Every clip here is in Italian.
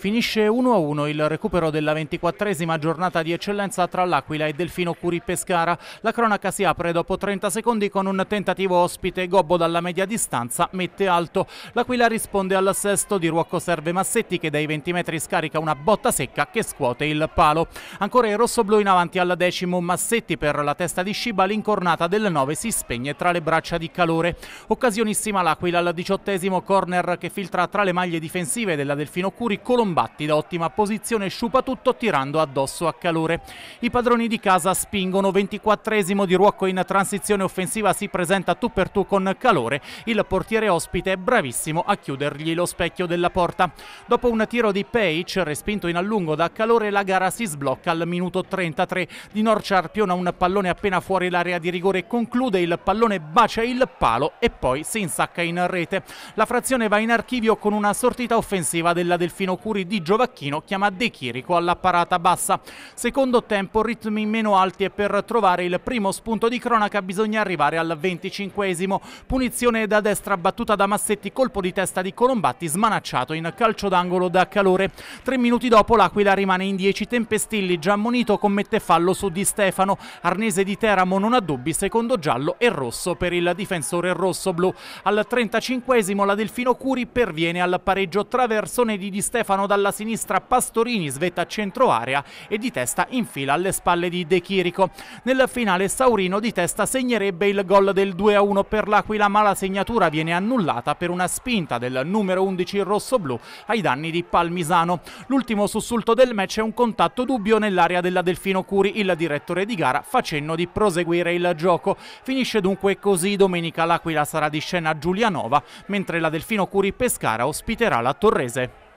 Finisce 1-1 il recupero della 24esima giornata di eccellenza tra l'Aquila e Delfino Curi Pescara. La cronaca si apre dopo 30 secondi con un tentativo ospite. Gobbo dalla media distanza mette alto. L'Aquila risponde al sesto di Ruocco Serve Massetti che dai 20 metri scarica una botta secca che scuote il palo. Ancora il rossoblù in avanti al decimo. Massetti per la testa di Sciba l'incornata del 9 si spegne tra le braccia di calore. Occasionissima l'Aquila al diciottesimo corner che filtra tra le maglie difensive della Delfino Curi Colombo combatti da ottima posizione sciupa tutto tirando addosso a calore. I padroni di casa spingono, 24esimo di Ruocco in transizione offensiva si presenta tu per tu con calore, il portiere ospite è bravissimo a chiudergli lo specchio della porta. Dopo un tiro di Page respinto in allungo da calore la gara si sblocca al minuto 33 di Norcia Arpiona un pallone appena fuori l'area di rigore conclude il pallone bacia il palo e poi si insacca in rete. La frazione va in archivio con una sortita offensiva della Delfino Curi Curi di Giovacchino chiama De Chirico alla parata bassa. Secondo tempo ritmi meno alti e per trovare il primo spunto di cronaca bisogna arrivare al 25esimo. Punizione da destra battuta da Massetti, colpo di testa di Colombatti smanacciato in calcio d'angolo da Calore. Tre minuti dopo l'Aquila rimane in 10 tempestilli, già ammonito commette fallo su Di Stefano. Arnese di Teramo non ha dubbi, secondo giallo e rosso per il difensore rosso-blu. Al 35esimo la Delfino Curi perviene al pareggio traversone di Di Stefano dalla sinistra Pastorini svetta a centro area e di testa infila alle spalle di De Chirico. Nel finale Saurino di testa segnerebbe il gol del 2-1 per l'Aquila ma la segnatura viene annullata per una spinta del numero 11 rosso-blu ai danni di Palmisano. L'ultimo sussulto del match è un contatto dubbio nell'area della Delfino Curi, il direttore di gara facendo di proseguire il gioco. Finisce dunque così, domenica l'Aquila sarà di scena a Giulianova, mentre la Delfino Curi Pescara ospiterà la Torrese.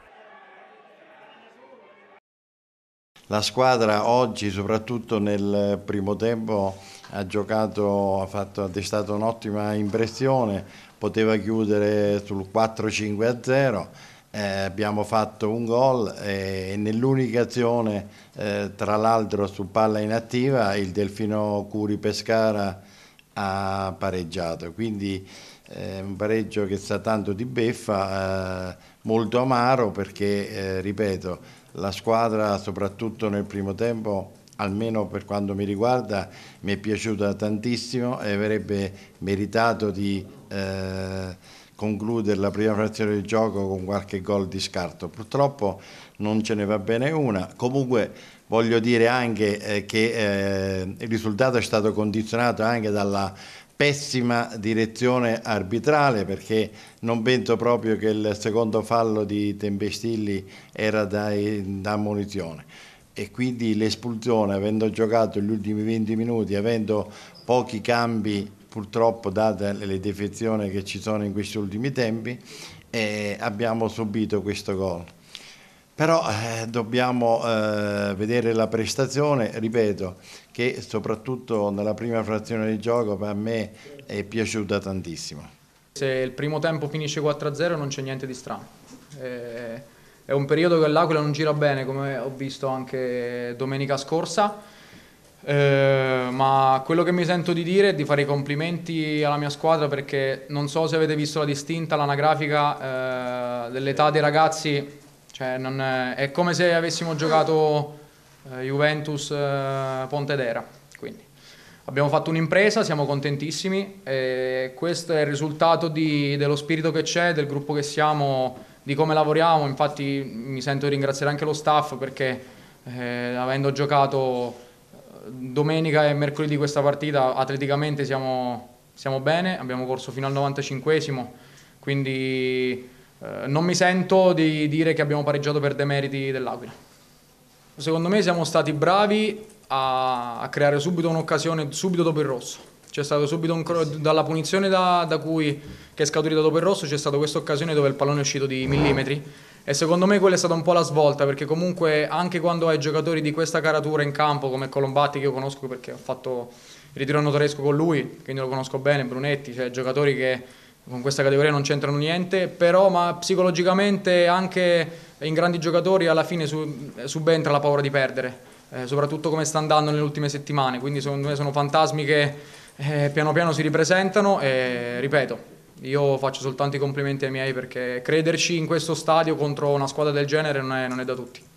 La squadra oggi, soprattutto nel primo tempo, ha giocato, ha, fatto, ha destato un'ottima impressione, poteva chiudere sul 4-5-0. Eh, abbiamo fatto un gol e, nell'unica azione, eh, tra l'altro su palla inattiva, il Delfino Curi Pescara ha pareggiato. Quindi eh, un pareggio che sta tanto di beffa, eh, molto amaro perché, eh, ripeto, la squadra soprattutto nel primo tempo almeno per quanto mi riguarda, mi è piaciuta tantissimo e avrebbe meritato di eh, concludere la prima frazione del gioco con qualche gol di scarto. Purtroppo non ce ne va bene una. Comunque voglio dire anche eh, che eh, il risultato è stato condizionato anche dalla pessima direzione arbitrale perché non penso proprio che il secondo fallo di Tempestilli era da, da munizione e quindi l'espulsione avendo giocato gli ultimi 20 minuti, avendo pochi cambi purtroppo date le defezioni che ci sono in questi ultimi tempi, eh, abbiamo subito questo gol. Però eh, dobbiamo eh, vedere la prestazione, ripeto, che soprattutto nella prima frazione di gioco per me è piaciuta tantissimo. Se il primo tempo finisce 4-0 non c'è niente di strano. Eh, è un periodo che l'Aquila non gira bene, come ho visto anche domenica scorsa. Eh, ma quello che mi sento di dire è di fare i complimenti alla mia squadra perché non so se avete visto la distinta, l'anagrafica eh, dell'età dei ragazzi cioè, è, eh, è, come se avessimo giocato eh, Juventus eh, Pontedera. Quindi. Abbiamo fatto un'impresa, siamo contentissimi e questo è il risultato di, dello spirito che c'è, del gruppo che siamo, di come lavoriamo. Infatti mi sento di ringraziare anche lo staff perché eh, avendo giocato eh, domenica e mercoledì questa partita atleticamente siamo, siamo bene, abbiamo corso fino al 95esimo, quindi eh, non mi sento di dire che abbiamo pareggiato per demeriti dell'Aquila. Secondo me siamo stati bravi a, a creare subito un'occasione, subito dopo il rosso. C'è stato subito un cro- dalla punizione da, da cui, che è scaturita dopo il rosso, c'è stata questa occasione dove il pallone è uscito di millimetri. E secondo me quella è stata un po' la svolta, perché comunque anche quando hai giocatori di questa caratura in campo, come Colombatti, che io conosco perché ho fatto il ritiro notoresco con lui, quindi lo conosco bene, Brunetti, cioè giocatori che con questa categoria non c'entrano niente, però ma psicologicamente anche in grandi giocatori alla fine subentra la paura di perdere, eh, soprattutto come sta andando nelle ultime settimane, quindi secondo me sono fantasmi che eh, piano piano si ripresentano e ripeto, io faccio soltanto i complimenti ai miei perché crederci in questo stadio contro una squadra del genere non è, non è da tutti.